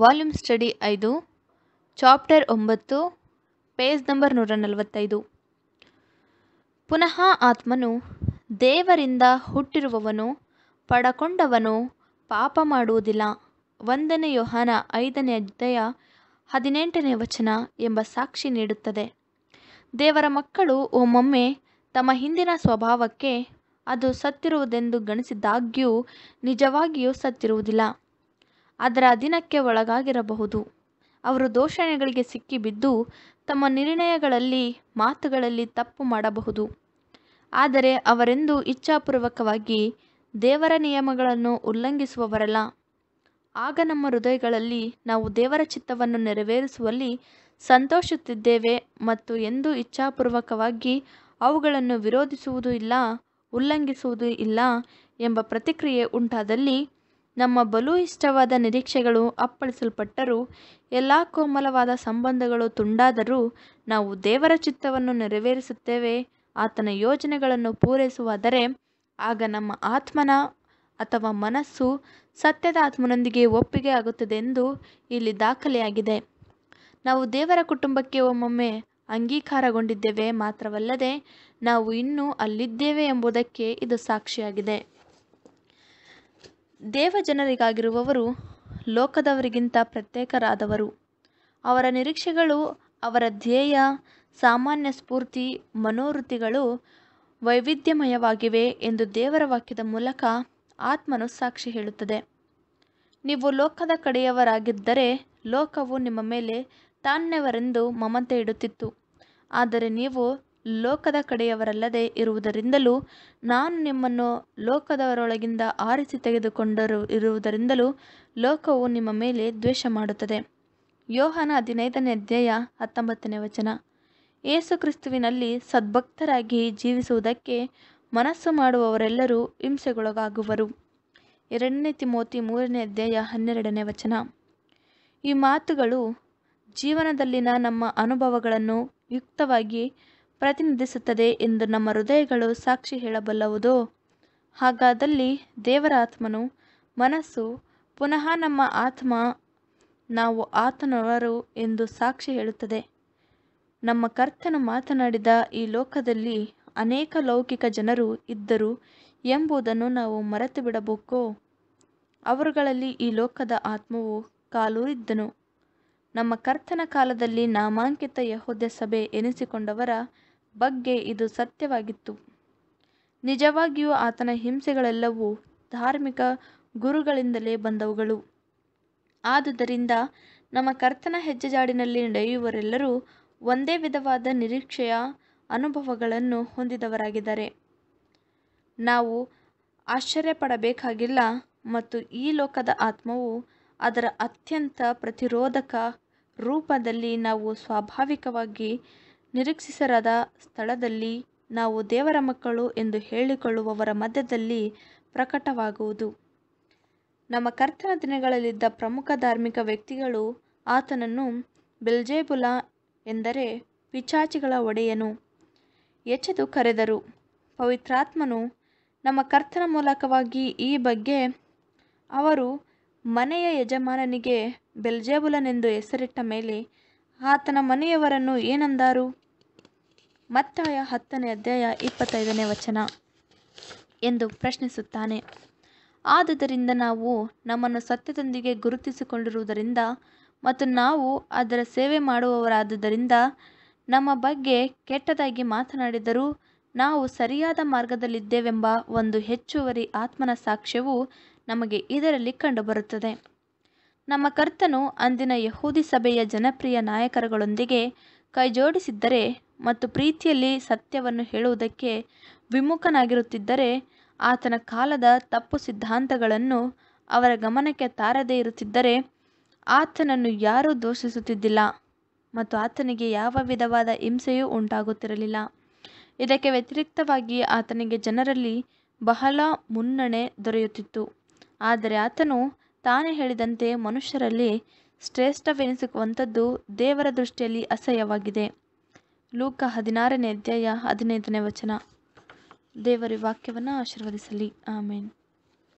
Volume study ಐದು chapter ಒಂಬತ್ತು page number ನೂರ ನಲವತ್ತೈದು ಪುನಃ ಆತ್ಮನು ದೇವರಿಂದ ಹುಟ್ಟಿರುವವನು ಪಡಕೊಂಡವನು ಪಾಪ ಮಾಡುವುದಿಲ್ಲ ಒಂದನೇ ಯೋಹಾನ ಐದನೇ ಅಧ್ಯಾಯ ಹದಿನೆಂಟನೇ ವಚನ ಎಂಬ ಸಾಕ್ಷಿ ನೀಡುತ್ತದೆ ದೇವರ ಮಕ್ಕಳು ಒಮ್ಮೊಮ್ಮೆ ತಮ್ಮ ಹಿಂದಿನ ಸ್ವಭಾವಕ್ಕೆ ಅದು ಸತ್ತಿರುವುದೆಂದು ಗಣಿಸಿದಾಗ್ಯೂ ನಿಜವಾಗಿಯೂ ಸತ್ತಿರುವುದಿಲ್ಲ ಅದರ ದಿನಕ್ಕೆ ಒಳಗಾಗಿರಬಹುದು ಅವರು ದೋಷಣೆಗಳಿಗೆ ಸಿಕ್ಕಿಬಿದ್ದು ತಮ್ಮ ನಿರ್ಣಯಗಳಲ್ಲಿ ಮಾತುಗಳಲ್ಲಿ ತಪ್ಪು ಮಾಡಬಹುದು ಆದರೆ ಅವರೆಂದು ಇಚ್ಛಾಪೂರ್ವಕವಾಗಿ ದೇವರ ನಿಯಮಗಳನ್ನು ಉಲ್ಲಂಘಿಸುವವರಲ್ಲ ಆಗ ನಮ್ಮ ಹೃದಯಗಳಲ್ಲಿ ನಾವು ದೇವರ ಚಿತ್ತವನ್ನು ನೆರವೇರಿಸುವಲ್ಲಿ ಸಂತೋಷುತ್ತಿದ್ದೇವೆ ಮತ್ತು ಎಂದೂ ಇಚ್ಛಾಪೂರ್ವಕವಾಗಿ ಅವುಗಳನ್ನು ವಿರೋಧಿಸುವುದೂ ಇಲ್ಲ ಉಲ್ಲಂಘಿಸುವುದೂ ಇಲ್ಲ ಎಂಬ ಪ್ರತಿಕ್ರಿಯೆ ಉಂಟಾದಲ್ಲಿ ನಮ್ಮ ಬಲು ಇಷ್ಟವಾದ ನಿರೀಕ್ಷೆಗಳು ಅಪ್ಪಳಿಸಲ್ಪಟ್ಟರೂ ಎಲ್ಲ ಕೋಮಲವಾದ ಸಂಬಂಧಗಳು ತುಂಡಾದರೂ ನಾವು ದೇವರ ಚಿತ್ತವನ್ನು ನೆರವೇರಿಸುತ್ತೇವೆ ಆತನ ಯೋಜನೆಗಳನ್ನು ಪೂರೈಸುವಾದರೆ ಆಗ ನಮ್ಮ ಆತ್ಮನ ಅಥವಾ ಮನಸ್ಸು ಸತ್ಯದ ಆತ್ಮನೊಂದಿಗೆ ಒಪ್ಪಿಗೆ ಆಗುತ್ತದೆ ಎಂದು ಇಲ್ಲಿ ದಾಖಲೆಯಾಗಿದೆ ನಾವು ದೇವರ ಕುಟುಂಬಕ್ಕೆ ಒಮ್ಮೊಮ್ಮೆ ಅಂಗೀಕಾರಗೊಂಡಿದ್ದೇವೆ ಮಾತ್ರವಲ್ಲದೆ ನಾವು ಇನ್ನೂ ಅಲ್ಲಿದ್ದೇವೆ ಎಂಬುದಕ್ಕೆ ಇದು ಸಾಕ್ಷಿಯಾಗಿದೆ ದೇವ ಜನರಿಗಾಗಿರುವವರು ಲೋಕದವರಿಗಿಂತ ಪ್ರತ್ಯೇಕರಾದವರು ಅವರ ನಿರೀಕ್ಷೆಗಳು ಅವರ ಧ್ಯೇಯ ಸಾಮಾನ್ಯ ಸ್ಫೂರ್ತಿ ಮನೋವೃತ್ತಿಗಳು ವೈವಿಧ್ಯಮಯವಾಗಿವೆ ಎಂದು ದೇವರ ವಾಕ್ಯದ ಮೂಲಕ ಆತ್ಮನು ಸಾಕ್ಷಿ ಹೇಳುತ್ತದೆ ನೀವು ಲೋಕದ ಕಡೆಯವರಾಗಿದ್ದರೆ ಲೋಕವು ನಿಮ್ಮ ಮೇಲೆ ತಾನ್ಯವರೆಂದು ಮಮತೆ ಇಡುತ್ತಿತ್ತು ಆದರೆ ನೀವು ಲೋಕದ ಕಡೆಯವರಲ್ಲದೆ ಇರುವುದರಿಂದಲೂ ನಾನು ನಿಮ್ಮನ್ನು ಲೋಕದವರೊಳಗಿಂದ ಆರಿಸಿ ತೆಗೆದುಕೊಂಡರು ಇರುವುದರಿಂದಲೂ ಲೋಕವು ನಿಮ್ಮ ಮೇಲೆ ದ್ವೇಷ ಮಾಡುತ್ತದೆ ಯೋಹನ ಹದಿನೈದನೇ ಅಧ್ಯಾಯ ಹತ್ತೊಂಬತ್ತನೇ ವಚನ ಏಸು ಕ್ರಿಸ್ತುವಿನಲ್ಲಿ ಸದ್ಭಕ್ತರಾಗಿ ಜೀವಿಸುವುದಕ್ಕೆ ಮನಸ್ಸು ಮಾಡುವವರೆಲ್ಲರೂ ಹಿಂಸೆಗೊಳಗಾಗುವರು ಎರಡನೇ ತಿಮೋತಿ ಮೂರನೇ ಅಧ್ಯಾಯ ಹನ್ನೆರಡನೇ ವಚನ ಈ ಮಾತುಗಳು ಜೀವನದಲ್ಲಿನ ನಮ್ಮ ಅನುಭವಗಳನ್ನು ಯುಕ್ತವಾಗಿ ಪ್ರತಿನಿಧಿಸುತ್ತದೆ ಎಂದು ನಮ್ಮ ಹೃದಯಗಳು ಸಾಕ್ಷಿ ಹೇಳಬಲ್ಲವುದು ಹಾಗಾದಲ್ಲಿ ದೇವರ ಆತ್ಮನು ಮನಸ್ಸು ಪುನಃ ನಮ್ಮ ಆತ್ಮ ನಾವು ಆತನವರು ಎಂದು ಸಾಕ್ಷಿ ಹೇಳುತ್ತದೆ ನಮ್ಮ ಕರ್ತನು ಮಾತನಾಡಿದ ಈ ಲೋಕದಲ್ಲಿ ಅನೇಕ ಲೌಕಿಕ ಜನರು ಇದ್ದರು ಎಂಬುದನ್ನು ನಾವು ಮರೆತು ಬಿಡಬೇಕು ಅವರುಗಳಲ್ಲಿ ಈ ಲೋಕದ ಆತ್ಮವು ಕಾಲೂರಿದ್ದನು ನಮ್ಮ ಕರ್ತನ ಕಾಲದಲ್ಲಿ ನಾಮಾಂಕಿತ ಯಹೋದ ಸಭೆ ಎನಿಸಿಕೊಂಡವರ ಬಗ್ಗೆ ಇದು ಸತ್ಯವಾಗಿತ್ತು. ನಿಜವಾಗಿಯೂ ಆತನ ಹಿಂಸೆಗಳೆಲ್ಲವೂ ಧಾರ್ಮಿಕ ಗುರುಗಳಿಂದಲೇ ಬಂದವುಗಳು. ಆದುದರಿಂದ ನಮ್ಮ ಕರ್ತನ ಹೆಜ್ಜೆಜಾಡಿನಲ್ಲಿ ನಡೆಯುವರೆಲ್ಲರೂ ಒಂದೇ ವಿಧವಾದ ನಿರೀಕ್ಷೆಯ ಅನುಭವಗಳನ್ನು ಹೊಂದಿದವರಾಗಿದ್ದಾರೆ. ನಾವು ಆಶ್ಚರ್ಯಪಡಬೇಕಾಗಿಲ್ಲ ಮತ್ತು ಈ ಲೋಕದ ಆತ್ಮವು ಅದರ ಅತ್ಯಂತ ಪ್ರತಿರೋಧಕ ರೂಪದಲ್ಲಿ ನಾವು ಸ್ವಾಭಾವಿಕವಾಗಿ ನಿರೀಕ್ಷಿಸರಾದ ಸ್ಥಳದಲ್ಲಿ ನಾವು ದೇವರ ಮಕ್ಕಳು ಎಂದು ಹೇಳಿಕೊಳ್ಳುವವರ ಮಧ್ಯದಲ್ಲಿ ಪ್ರಕಟವಾಗುವುದು ನಮ್ಮ ಕರ್ತನ ದಿನಗಳಲ್ಲಿದ್ದ ಪ್ರಮುಖ ಧಾರ್ಮಿಕ ವ್ಯಕ್ತಿಗಳು ಆತನನ್ನು ಬೆಲ್ಜೇಬುಲ ಎಂದರೆ ಪಿಚಾಚಿಗಳ ಒಡೆಯನು ಎಚ್ಚೆದು ಕರೆದರು ಪವಿತ್ರಾತ್ಮನು ನಮ್ಮ ಕರ್ತನ ಮೂಲಕವಾಗಿ ಈ ಬಗ್ಗೆ ಅವರು ಮನೆಯ ಯಜಮಾನನಿಗೆ ಬೆಲ್ಜೇಬುಲನೆಂದು ಹೆಸರಿಟ್ಟ ಮೇಲೆ ಆತನ ಮನೆಯವರನ್ನು ಏನಂದಾರು ಮತ್ತಾಯ ಹತ್ತನೇ ಅಧ್ಯಾಯ ಇಪ್ಪತ್ತೈದನೇ ವಚನ ಎಂದು ಪ್ರಶ್ನಿಸುತ್ತಾನೆ ಆದುದರಿಂದ ನಾವು ನಮ್ಮನ್ನು ಸತ್ಯದೊಂದಿಗೆ ಗುರುತಿಸಿಕೊಂಡಿರುವುದರಿಂದ ಮತ್ತು ನಾವು ಅದರ ಸೇವೆ ಮಾಡುವವರಾದುದರಿಂದ ನಮ್ಮ ಬಗ್ಗೆ ಕೆಟ್ಟದಾಗಿ ಮಾತನಾಡಿದರೂ ನಾವು ಸರಿಯಾದ ಮಾರ್ಗದಲ್ಲಿದ್ದೇವೆಂಬ ಒಂದು ಹೆಚ್ಚುವರಿ ಆತ್ಮನ ಸಾಕ್ಷ್ಯವು ನಮಗೆ ಇದರಲ್ಲಿ ಕಂಡುಬರುತ್ತದೆ ನಮ್ಮ ಕರ್ತನು ಅಂದಿನ ಯಹೂದಿ ಸಭೆಯ ಜನಪ್ರಿಯ ನಾಯಕರುಗಳೊಂದಿಗೆ ಕೈಜೋಡಿಸಿದ್ದರೆ ಮತ್ತು ಪ್ರೀತಿಯಲ್ಲಿ ಸತ್ಯವನ್ನು ಹೇಳುವುದಕ್ಕೆ ವಿಮುಖನಾಗಿರುತ್ತಿದ್ದರೆ ಆತನ ಕಾಲದ ತಪ್ಪು ಸಿದ್ಧಾಂತಗಳನ್ನು ಅವರ ಗಮನಕ್ಕೆ ತಾರದೇ ಇರುತ್ತಿದ್ದರೆ ಆತನನ್ನು ಯಾರೂ ದೋಷಿಸುತ್ತಿದ್ದಿಲ್ಲ ಮತ್ತು ಆತನಿಗೆ ಯಾವ ವಿಧವಾದ ಹಿಂಸೆಯೂ ಉಂಟಾಗುತ್ತಿರಲಿಲ್ಲ ಇದಕ್ಕೆ ವ್ಯತಿರಿಕ್ತವಾಗಿ ಆತನಿಗೆ ಜನರಲ್ಲಿ ಬಹಳ ಮುನ್ನಣೆ ದೊರೆಯುತ್ತಿತ್ತು ಆದರೆ ಆತನು ತಾನೇ ಹೇಳಿದಂತೆ ಮನುಷ್ಯರಲ್ಲಿ ಶ್ರೇಷ್ಠವೆನಿಸುವಂಥದ್ದು ದೇವರ ದೃಷ್ಟಿಯಲ್ಲಿ ಅಸಹ್ಯವಾಗಿದೆ ಲೂಕ ಹದಿನಾರನೇ ಅಧ್ಯಾಯ ಹದಿನೈದನೇ ವಚನ ದೇವರ ವಾಕ್ಯವನ್ನು ಆಶೀರ್ವದಿಸಲಿ ಆಮೇನ್